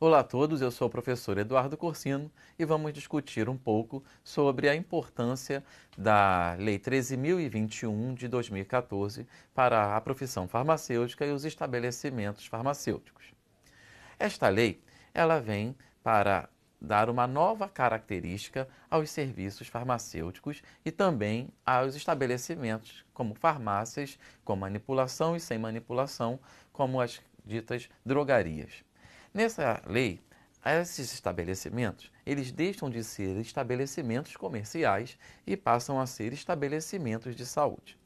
Olá a todos, eu sou o professor Eduardo Corsino e vamos discutir um pouco sobre a importância da Lei 13.021 de 2014 para a profissão farmacêutica e os estabelecimentos farmacêuticos. Esta lei ela vem para dar uma nova característica aos serviços farmacêuticos e também aos estabelecimentos como farmácias com manipulação e sem manipulação, como as ditas drogarias. Nessa lei, esses estabelecimentos, eles deixam de ser estabelecimentos comerciais e passam a ser estabelecimentos de saúde.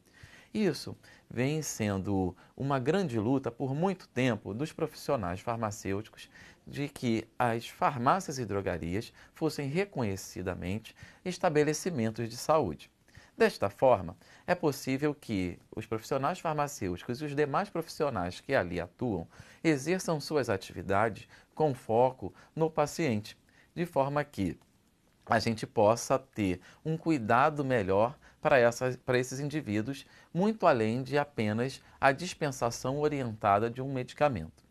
Isso vem sendo uma grande luta por muito tempo dos profissionais farmacêuticos de que as farmácias e drogarias fossem reconhecidamente estabelecimentos de saúde. Desta forma, é possível que os profissionais farmacêuticos e os demais profissionais que ali atuam exerçam suas atividades com foco no paciente, de forma que a gente possa ter um cuidado melhor para, essas, para esses indivíduos, muito além de apenas a dispensação orientada de um medicamento.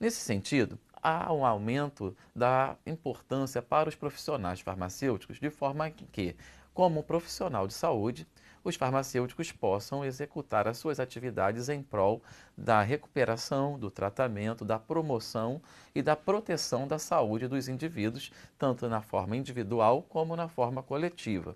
Nesse sentido, há um aumento da importância para os profissionais farmacêuticos, de forma que como profissional de saúde, os farmacêuticos possam executar as suas atividades em prol da recuperação, do tratamento, da promoção e da proteção da saúde dos indivíduos, tanto na forma individual como na forma coletiva.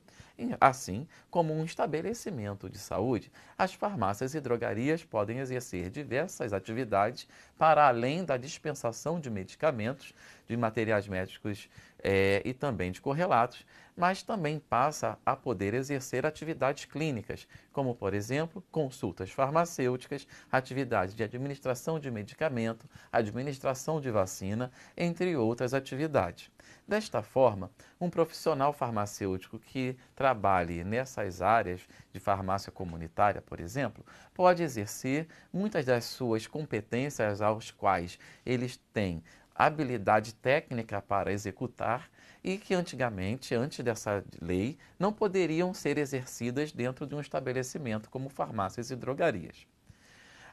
Assim, como um estabelecimento de saúde, as farmácias e drogarias podem exercer diversas atividades para além da dispensação de medicamentos, de materiais médicos é, e também de correlatos, mas também passa a poder exercer atividades clínicas, como, por exemplo, consultas farmacêuticas, atividades de administração de medicamento, administração de vacina, entre outras atividades. Desta forma, um profissional farmacêutico que trabalhe nessas áreas de farmácia comunitária, por exemplo, pode exercer muitas das suas competências aos quais eles têm habilidade técnica para executar e que antigamente, antes dessa lei, não poderiam ser exercidas dentro de um estabelecimento como farmácias e drogarias.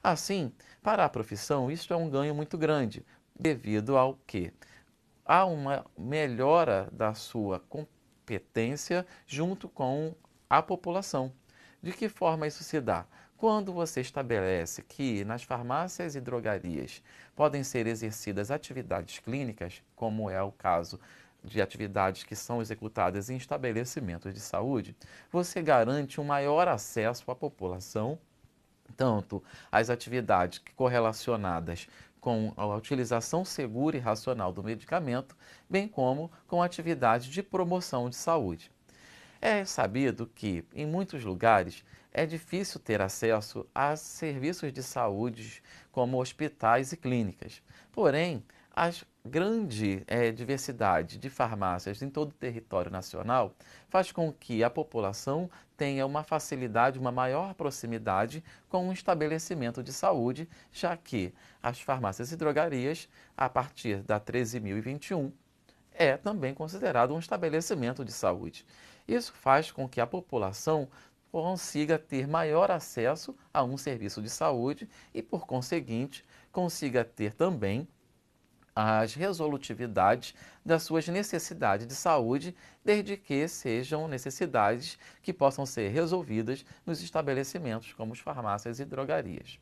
Assim, para a profissão, isto é um ganho muito grande, devido ao que há uma melhora da sua competência junto com a população. De que forma isso se dá? Quando você estabelece que nas farmácias e drogarias podem ser exercidas atividades clínicas, como é o caso de atividades que são executadas em estabelecimentos de saúde, você garante um maior acesso à população, tanto às atividades correlacionadas com a utilização segura e racional do medicamento, bem como com atividades de promoção de saúde. É sabido que, em muitos lugares, é difícil ter acesso a serviços de saúde como hospitais e clínicas. Porém, a grande é, diversidade de farmácias em todo o território nacional faz com que a população tenha uma facilidade, uma maior proximidade com o um estabelecimento de saúde, já que as farmácias e drogarias, a partir da 13.021, é também considerado um estabelecimento de saúde. Isso faz com que a população consiga ter maior acesso a um serviço de saúde e, por conseguinte, consiga ter também as resolutividades das suas necessidades de saúde, desde que sejam necessidades que possam ser resolvidas nos estabelecimentos como as farmácias e drogarias.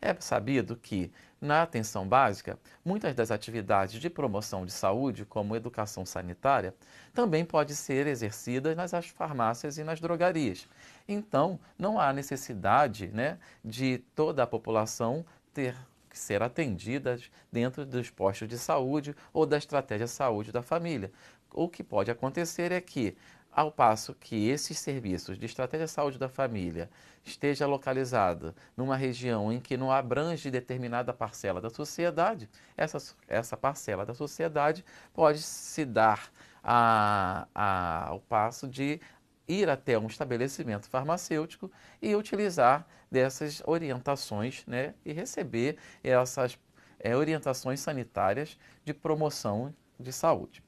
É sabido que, na atenção básica, muitas das atividades de promoção de saúde, como educação sanitária, também podem ser exercidas nas farmácias e nas drogarias. Então, não há necessidade né, de toda a população ter que ser atendidas dentro dos postos de saúde ou da estratégia saúde da família. O que pode acontecer é que ao passo que esses serviços de estratégia de saúde da família esteja localizado numa região em que não abrange determinada parcela da sociedade, essa, essa parcela da sociedade pode se dar a, a, ao passo de ir até um estabelecimento farmacêutico e utilizar dessas orientações né, e receber essas é, orientações sanitárias de promoção de saúde.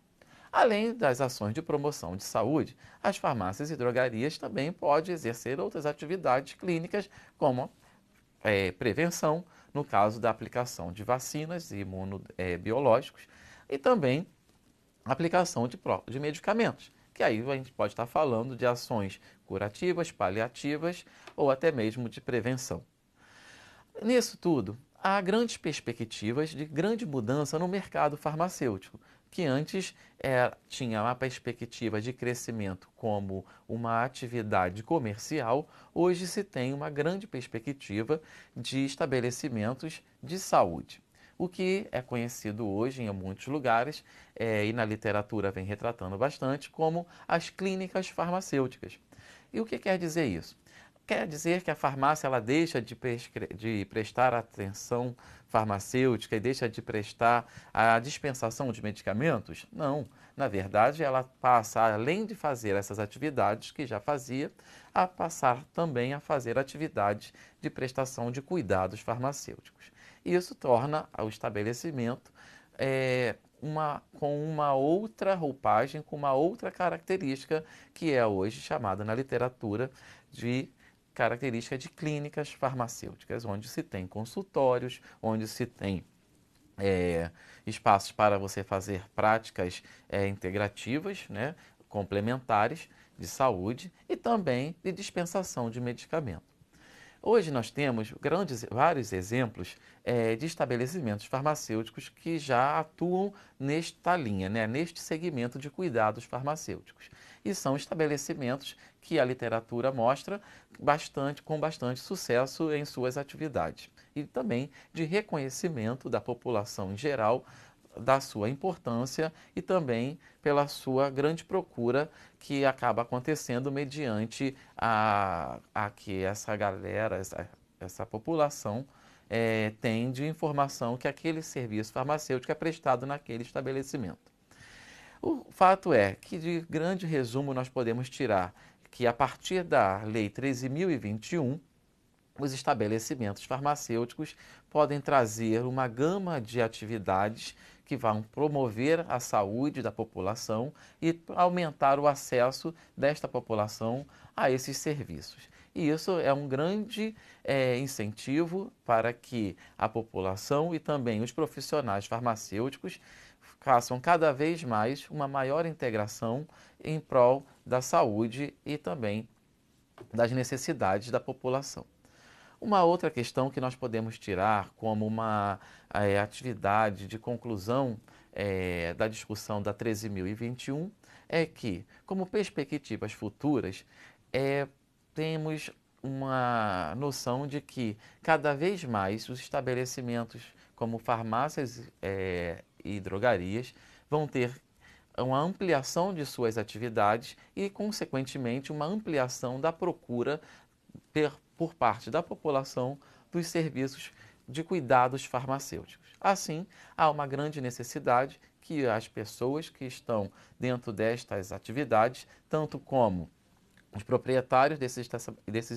Além das ações de promoção de saúde, as farmácias e drogarias também podem exercer outras atividades clínicas, como é, prevenção, no caso da aplicação de vacinas e imunobiológicos, é, e também aplicação de, de medicamentos, que aí a gente pode estar falando de ações curativas, paliativas ou até mesmo de prevenção. Nisso tudo, há grandes perspectivas de grande mudança no mercado farmacêutico, que antes eh, tinha uma perspectiva de crescimento como uma atividade comercial, hoje se tem uma grande perspectiva de estabelecimentos de saúde. O que é conhecido hoje em muitos lugares é, e na literatura vem retratando bastante como as clínicas farmacêuticas. E o que quer dizer isso? Quer dizer que a farmácia ela deixa de, de prestar atenção farmacêutica e deixa de prestar a dispensação de medicamentos? Não. Na verdade, ela passa, além de fazer essas atividades que já fazia, a passar também a fazer atividades de prestação de cuidados farmacêuticos. Isso torna o estabelecimento é, uma, com uma outra roupagem, com uma outra característica que é hoje chamada na literatura de característica de clínicas farmacêuticas, onde se tem consultórios, onde se tem é, espaços para você fazer práticas é, integrativas, né, complementares de saúde e também de dispensação de medicamento. Hoje nós temos grandes, vários exemplos é, de estabelecimentos farmacêuticos que já atuam nesta linha, né, neste segmento de cuidados farmacêuticos e são estabelecimentos que a literatura mostra bastante, com bastante sucesso em suas atividades. E também de reconhecimento da população em geral da sua importância e também pela sua grande procura que acaba acontecendo mediante a, a que essa galera, essa, essa população é, tem de informação que aquele serviço farmacêutico é prestado naquele estabelecimento. O fato é que, de grande resumo, nós podemos tirar que, a partir da Lei 13.021, os estabelecimentos farmacêuticos podem trazer uma gama de atividades que vão promover a saúde da população e aumentar o acesso desta população a esses serviços. E isso é um grande é, incentivo para que a população e também os profissionais farmacêuticos façam cada vez mais uma maior integração em prol da saúde e também das necessidades da população. Uma outra questão que nós podemos tirar como uma é, atividade de conclusão é, da discussão da 13.021 é que, como perspectivas futuras, é, temos uma noção de que cada vez mais os estabelecimentos como farmácias é, e drogarias vão ter uma ampliação de suas atividades e, consequentemente, uma ampliação da procura por parte da população dos serviços de cuidados farmacêuticos. Assim, há uma grande necessidade que as pessoas que estão dentro destas atividades, tanto como os proprietários desses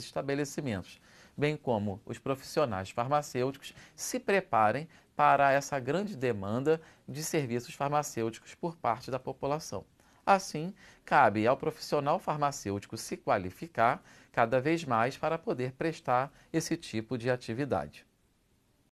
estabelecimentos, bem como os profissionais farmacêuticos, se preparem para essa grande demanda de serviços farmacêuticos por parte da população. Assim, cabe ao profissional farmacêutico se qualificar cada vez mais para poder prestar esse tipo de atividade.